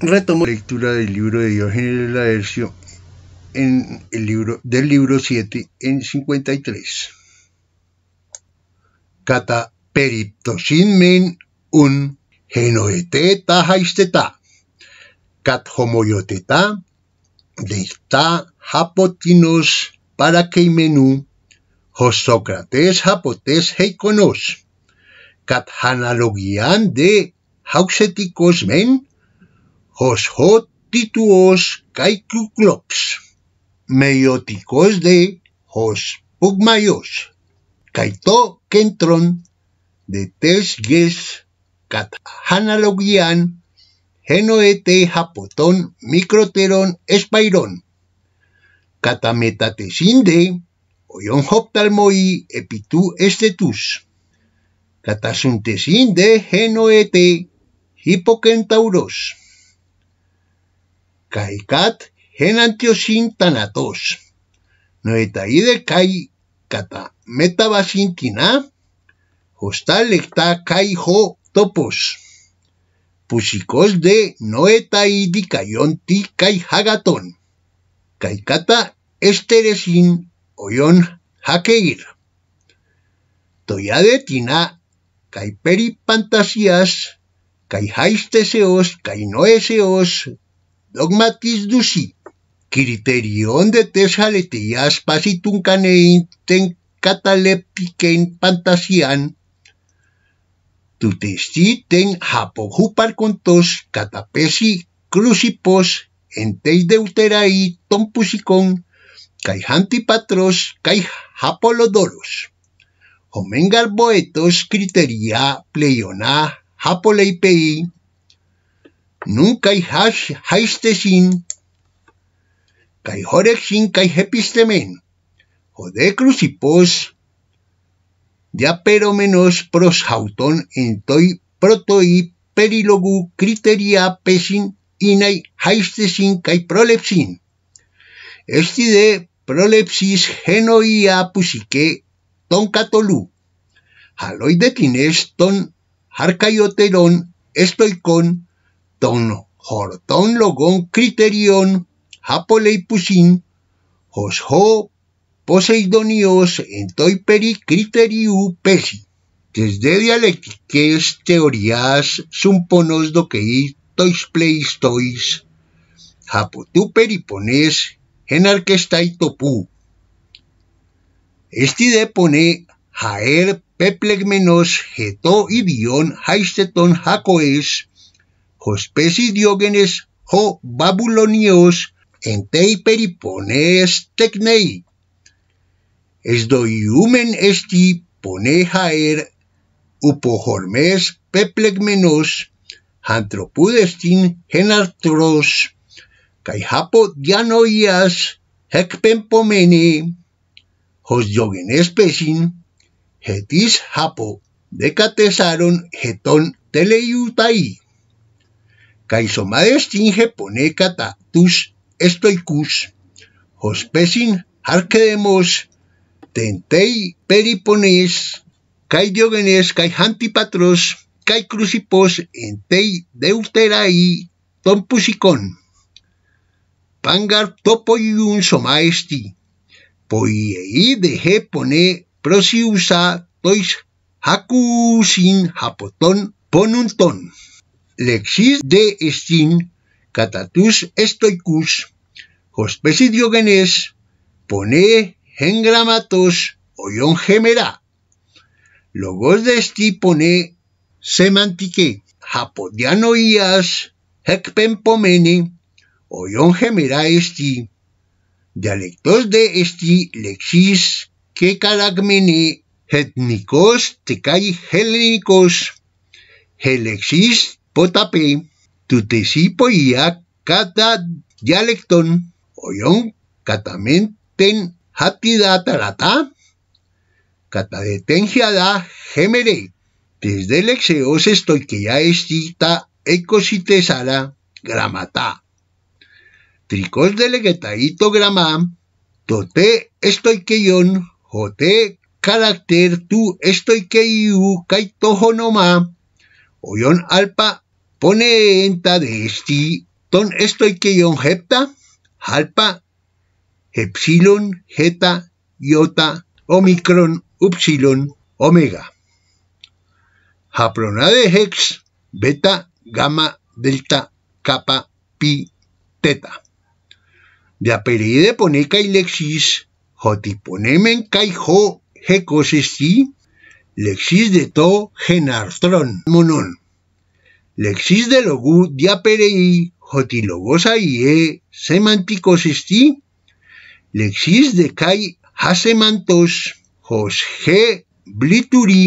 Retomo la lectura del libro de Diógenes Laercio en el libro, del libro 7 en 53. Cata periptosinmen un genoeteta haisteta, cat homoyoteta, deita hapotinos para menú Sócrates hapotes heikonos, cat analogian de hauxeticos men, hos hot tituos kai kuklops. Meiotikos de hos pugmaios. Kai to kentron de tes ges kat hanalogian henoete hapoton mikroteron espairon. Kata metatesinde oion hoptalmoi epitu estetus. Kata suntesinde henoete Hipokentauros. Caicat genantiosin tanatos. Noetaide kai kata metabasin tina. kai topos. Pusicos de noetaidi ti kai hagaton. Caicata esteresin oyon hakeir. Toyade tina kai peri Kai dogmatis dusi, criterion de tesaleteas pasituncanein ten cataleptiquen pantasian, testi ten hapojupar contos catapesi crucipos entei deuterai tompusicon kai patros kai hapolodoros. homengar boetos criteria pleiona hapoleipei Nunca hash sin kai jorexin kai hepistemen, jode crucipos, ya pero menos prosauton en toi protoi perilogu criteria pesin inai sin, kai prolepsin. Esti de prolepsis genoia pusike ton Haloide de ton harcayoterón estoikon don logón logón κριτηριών χαπολεϊπουσίν, ως Poseidonios en toi peri criteriu pesi. Desde dialécticas, teorías, sumponos do tois play tois. peripones, en topu topú. Esti de pone jaer peplegmenos geto idion haisteton jacoes hospesis diogenes ho babylonios en tei peripones technei es do iumen esti pone haer upo hormes peplegmenos antropudestin genartros kai hapo dianoias hec pempomeni hos jogen espesin hetis hapo decatesaron heton teleiutai pone kata tus estoicus, hospesin harquedemos, tentei peripones, cai diogenes, cai antipatros, cai crucipos, entei deuterai, tompusicón. Pangar topoyun somaesti, poiei deje pone prosiusa tois hacusin hapoton ponunton. Lexis de estin catatus estoicus, y diogenes, pone gramatos oyon gemera. Logos de esti pone semantique japodiano ias, oyon gemera esti. Dialectos de esti lexis que caragmene, etnicos tecai helénicos, helexis potape, ia kata dialecton, oyon katamenten hatida tarata, catadetengiada gemere, desde el exeos estoy que ya es cita ecositesara gramata. Tricos delegetaito gramam, tote estoy que yon, jote carácter tu estoy que iu oyon alpa pone enta de esti ton estoy que hepta, halpa, epsilon, geta, iota, omicron, upsilon, omega. Haprona de hex, beta, gamma, delta, kappa, pi, teta. De aperide pone y lexis, jotiponemen kai ho lexis de to genartron monon. Lexis de logu diaperei jotilogosai e semanticos esti. Lexis de kai hasemantos jos ge blituri.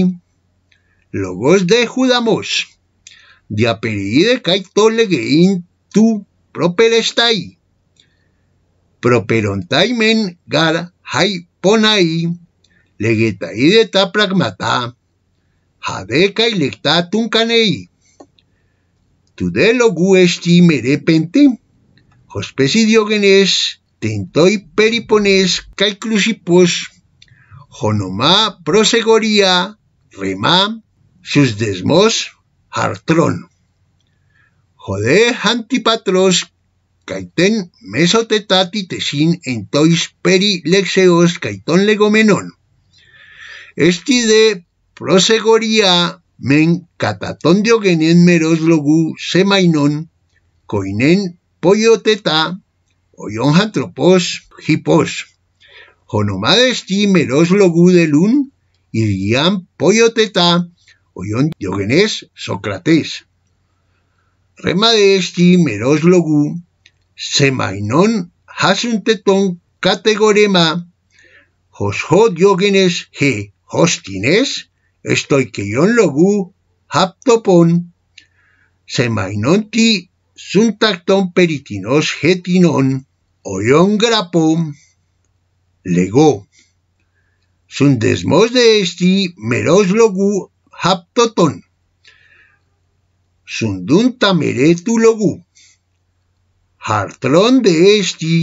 Logos de judamos. Diaperei de kai tolegein tu properestai. men gar hai ponai. Legetai de ta pragmata. Jade kai lecta tunkanei, tudelo guesti pente, y diógenes, tentoi peripones caiclusipos, jonomá prosegoria, rema sus desmos, hartrón. Jode antipatros, caiten mesotetati tesin en perilexeos, peri caiton legomenon. Esti de prosegoría men meros meros meroslogu semainon, coinen poyoteta, oyon antropos hipos. Honomades ti logu delun, irian poyoteta, oyon diogenes Sócrates. Remades ti logu semainon hasunteton categorema, hosho diogenes he hostines, estoikeion logu haptopon semainonti suntacton peritinos getinon oion grapo lego sun desmos de esti meros logu haptoton sundunta logu hartlon de esti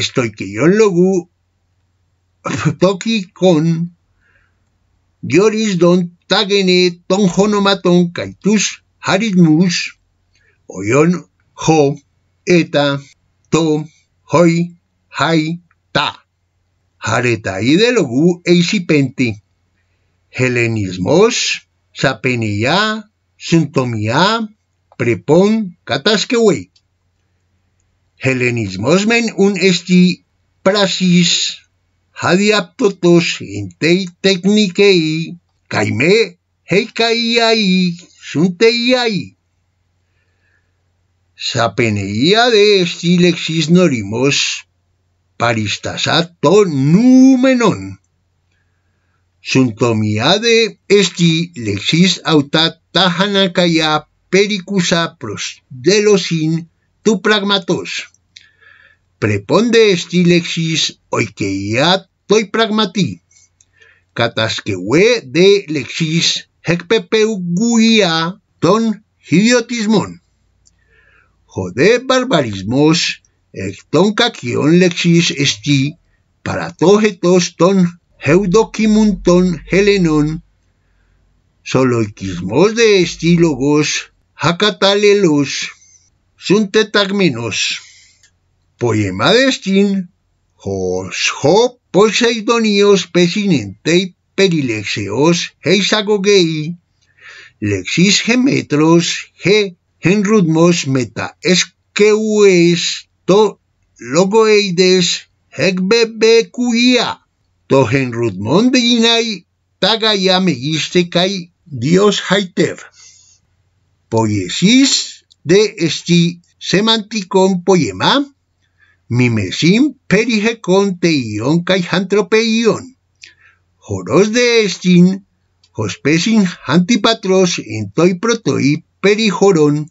estoikeion logu toki con don tagene ton honomaton kaitus harismus. oyon ho eta to hoi hai ta de logu eisipenti helenismos sapeneia sintomia prepon kataskewe. helenismos men un esti prasis hadiaptos intei techniquei, caime heikaiai, sunteiai. Sapeneia de estilexis norimos paristasato numenon. Suntomiade esti lexis tahanakaya pericusa pros delosin tu pragmatos. Preponde esti lexis oikeia pragmati, Catasquehue de lexis hecpepeuguía ton idiotismón. Jode barbarismos ton cacion lexis esti para tojetos ton ton helenon soloikismos de estílogos hacatalelos suntetagmenos poema de estin hop... Poseidonios pesinentei perilexeos heisagogei, lexis gemetros he henrudmos meta esqueues to logoeides cuia to henrudmon beginai tagaya megiste dios haitev. Poiesis de esti semantikon poema mimesim perijecon teion kai Horos Joros de estin, hospesin antipatros en toi protoi perijoron,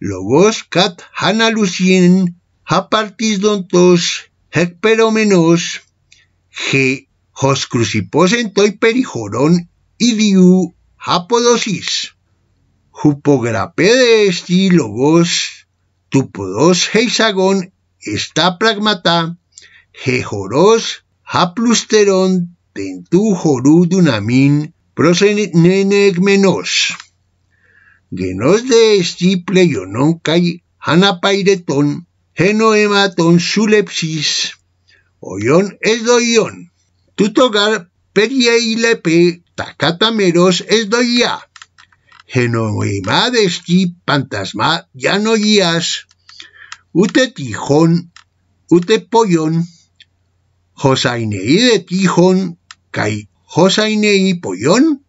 logos cat hanalucien hapartis dontos hecperomenos, ge hos crucipos en toi perijoron idiu apodosis. Jupogrape de logos tupodos heisagon está pragmata jejoros, tu tentu horudunamin prosen prosenenegmenos. Genos de estiple yonon kai hanapairetón, genoematon sulepsis, oyon es tutogar perieilepe tacatameros es doya, genoema de esti pantasma ya no ούτε τυχόν, ούτε πολιόν, όσα είναι δε τύχον, καί όσα είναι η πολιόν,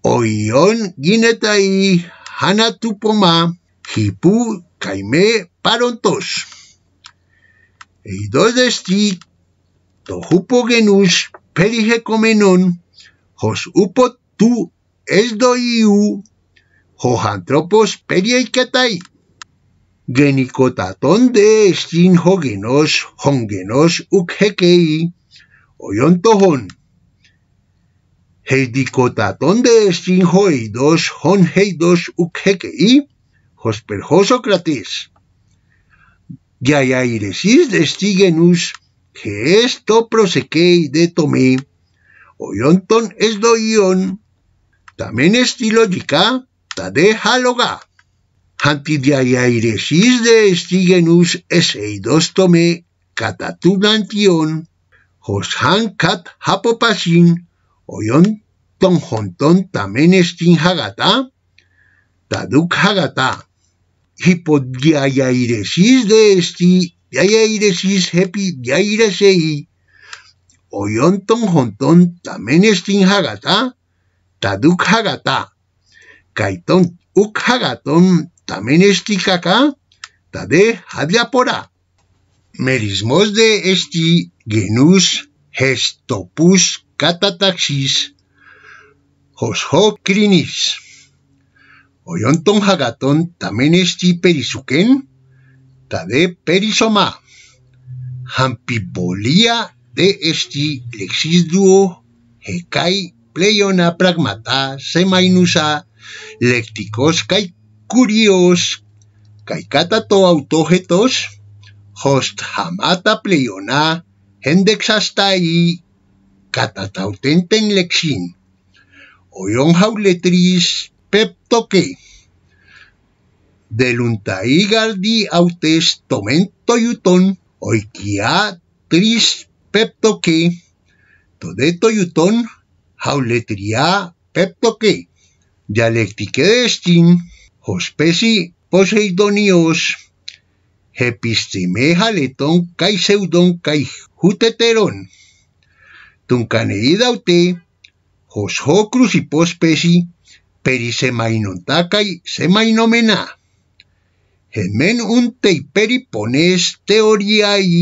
ο ιόν γίνεται η χάνα του πομά, χυπού καημέ παροντός. Ειδώντας τι το χούπο γενούς πέριχε κομμενών, χως ούπο του έσδοιου, ο ανθρώπος περιεκαταεί. genicotatón de estin hogenos hongenos ukhekei HON Heidicotatón de estin hoeidos honheidos ukhekei hosperjo Sócrates. Yayairesis de estigenus que esto prosequei de tomé oyonton es doion. También estilógica, tadejaloga. Hantidaiairesis de estigenus eseidostome catatunantion, hos cat hapopasin, oyon tonjonton tamenestin hagata, taduk hagata. Hipodiaiairesis de esti, diaiairesis hepi diairesei, oyon tonjonton tamenestin hagata, taduk hagata kaiton esti kaka tade hadiapora. Merismos de esti genus gestopus catataxis josho crinis. Oyonton tamen esti perisuken tade perisoma. Hampibolía de esti lexis duo hecai pleiona pragmata semainusa lecticos kai curios, kai autógetos, host hamata pleiona, hendex hasta en catatautenten lexin, oyon jauletris peptoque, deluntai gardi autes tomento yuton, oikia tris peptoque, todeto yuton, hauletria peptoque. Dialéctique destin, hospesi poseidonios, episteme jaletón kai seudon kai juteterón. Tuncaneidaute, ho jocrus y pesi, peri semainomena. Hemen un teiperi pones teoría y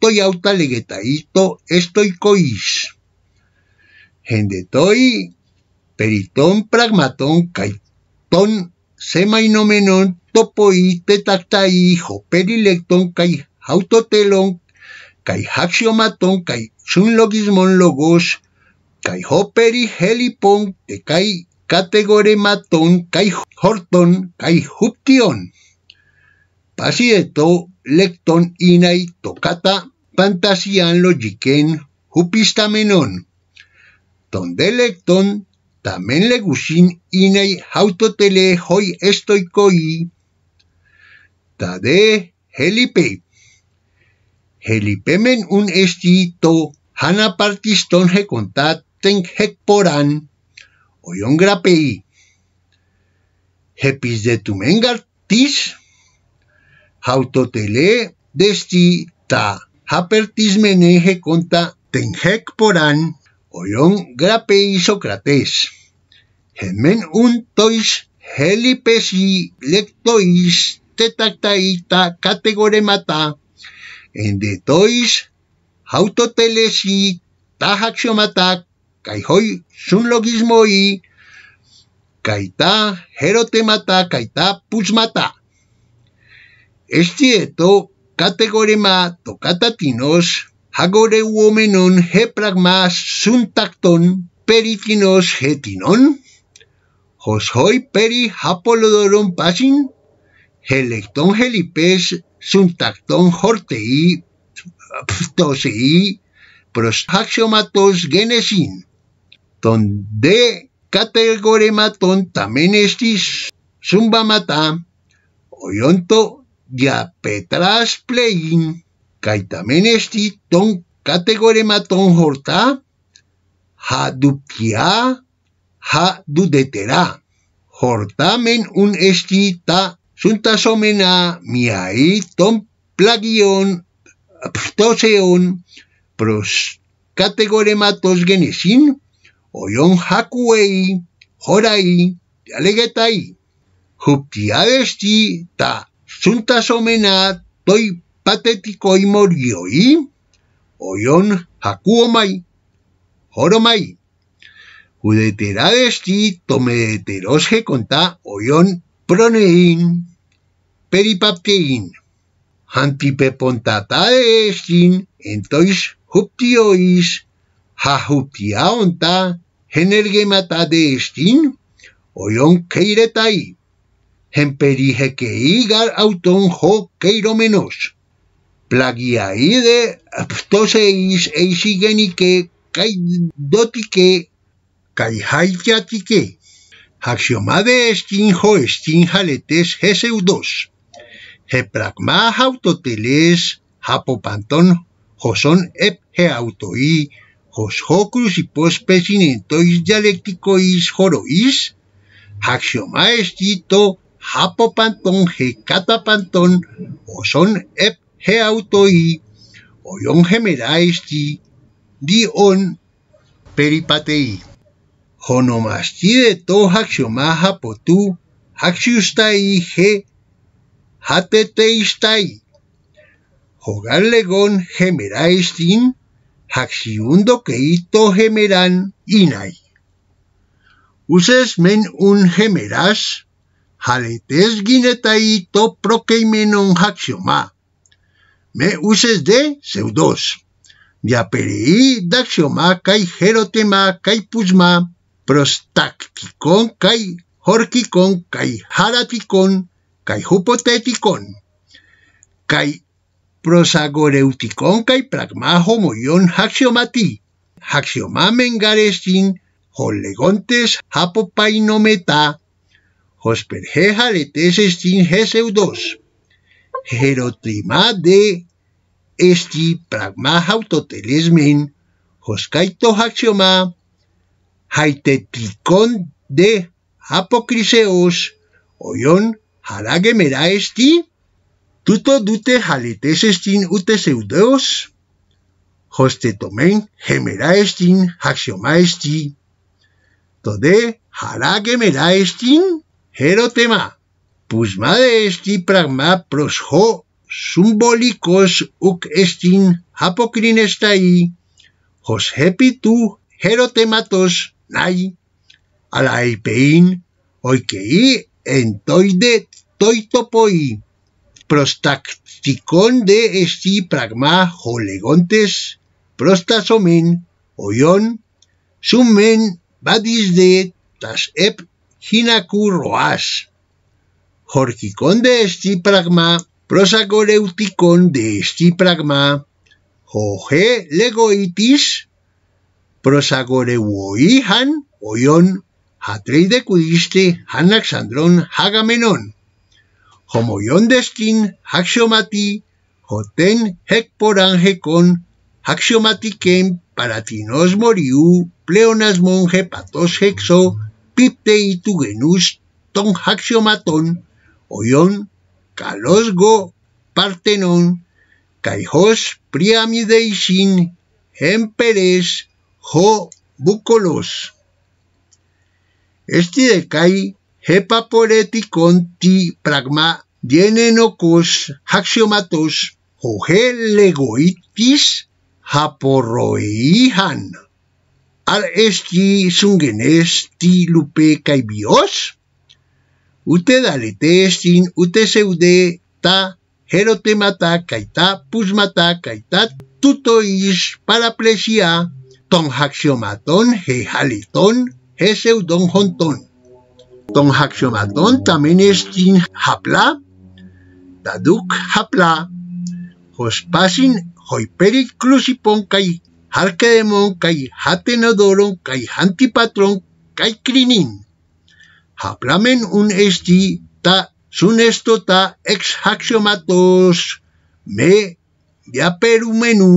toy auta legetaito estoicois peritón, pragmatón, caitón, semainomenón, topoí, perilecton joperilectón, kai, kai kai, axiomatón, sun logismon logos, kai hoperi helipon te kategorematon, categorematón, cai hortón, kai huption Pasieto, lectón, inai, tocata, pantasian, logiken hupistamenon. ton lectón, Tamen le inei hautotele hoy estoy Tade helipe. Helipemen un estito hana partiston he ten hecporan. Oyon grapei. Hepis de tis. Hautotele desti ta men he conta ten oión grape Sócrates, men un tois helipesi lectois tetactaita categoremata, en de tois autotelesi y tajaxiomata, sun logismo y caita herotemata, caita pusmata. Es cierto categorema tocatatinos he hepragmas suntacton peritinos getinon. Hoshoi peri hapolodoron pasin. helipes helipes suntacton hortei ptosei prostaxiomatos genesin. ton categorematon tamenestis, zumbamata oyonto ya petras plein kaita menesti ton kategore maton horta, ha dukia, ha dudetera. Horta men un esti ta suntasomena miai ton plagion, ptoseon, pros kategore genesin, oion hakuei, horai, alegetai. Huptia esti ta suntasomena toi patético patetikoimori oi, oion jacuomai joromai. Judeteradesti tomedeterosje conta oyon pronein, peripaptein. Hantipepontatadeestin entois huptiois, hajuptiaonta genergematadeestin, oyon keiretai. Hemperijequeigar auton jo queiro menos plagiaide ptose eisigenike kai dotike kai haitiatike axiomade estin ho pragma autoteles hapopanton joson ep he autoi hos crucipos y dialecticois horois axioma estito hapopanton he catapanton joson ep he autoi, on gemeraesti, on peripatei. de to haxiomaha potú, haxiustai he hateteistai. legon gemeraestin, haxiundo keito gemeran inai. Uses men un gemeras, jaletes guinetai to prokeimenon haxiomá. Me uses de seudos. Diapere i daxioma cai herotema cai pusma prostacticon cai horquicon cai haraticon cai jupoteticon cai prosagoreuticon cai pragma homoion haxio mati. Haxioma mengares cin jo legontes hapo paino meta hosper he jaretes cin de Este pragma to Hoskaito Haxioma haitetikon de Apocriseos Oyon Haragemera esti Tuto dute estin ute seudeos Hostetomen gemera estin Haxioma esti Tode Haragemera estin Herotema Pusma de esti pragma ho symbolikos ...uc estin hapokrinestai, hos hepitu herotematos nai, alaipein oikei entoide toitopoi, prostaktikon de esti pragma ...jolegontes... prostasomen, oion, sumen badis de tas ep hinacu roas. de esti pragma προσαγορευτικών δε στη πραγμά. Χωχέ λεγοίτης προσαγορευοείχαν οιον χατρίδε κουδίστη χαν Αξανδρών χαγαμενών. Χομοιώντες την δεστιν χωτέν εκ ποράν χεκών παρατινός μοριού πλεονασμόν χεπατός χεξό πίπτεϊ του γενούς των χαξιωματών οιον Calosgo, Partenón, kaihos Priamideisin, Emperes, Jo, Bucolos. Este decai, hepaporeticon ti pragma dienenocos axiomatos Joge legoitis haporroihan. Al esti sungenes ti lupe bios usted ude, ta, jerotemata, kaita, pusmata, kaita, tutois, paraplesia, ton haliton jejalitón, jeseudón, jontón. Ton haxiomatón también es sin hapla, taduk hapla, hospasin, hoiperit clusipon, kai, harkedemón, kai, hatenodoron, kai, hantipatrón, kai crinin haplamen un esti ta sunestota ex haxiomatos me ya perumenu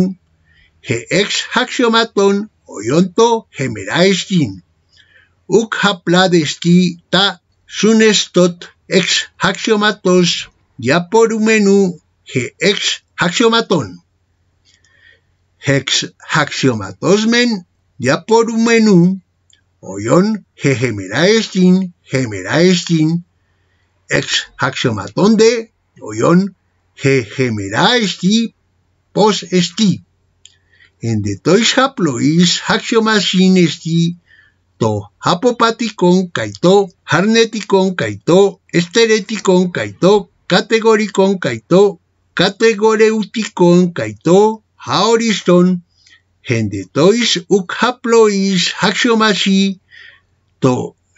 he ex haxiomaton oyonto gemeraestin uc hapladesti ta sunestot estot ex haxiomatos ya porumenu he ex haxiomaton hex haxiomatosmen ya porumenu oyon estin. Gemeraestin, ex haxiomatón de, oión, ge estí, pos esti. En de tois haplois esti, to hapopaticon kaito harneticon kaito estereticon kaito categoricon kaito categoreuticon kaito haoriston, en de tois uk haplois to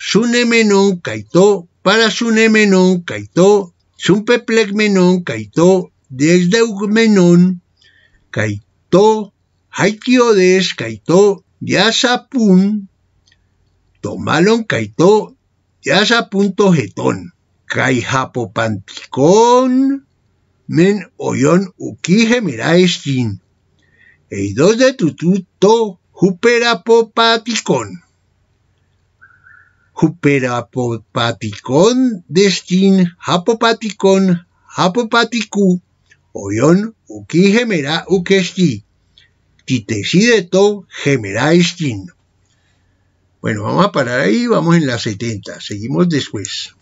Sunemenon kaito, para Sunemenon Kaito, kaito, kaito, Desdeugmenon kaito, Haitiodes ya yasapun, Tomalon kaito Yazapunto Getón, Caijapopanticón, Men Oyon Uquije e Eidos de Tututo, Juperapopaticón. Huperapopaticón destin Hapopaticon, hapopaticú oión uki gemera ukesti titesideto gemera estin. Bueno, vamos a parar ahí, vamos en la 70, seguimos después.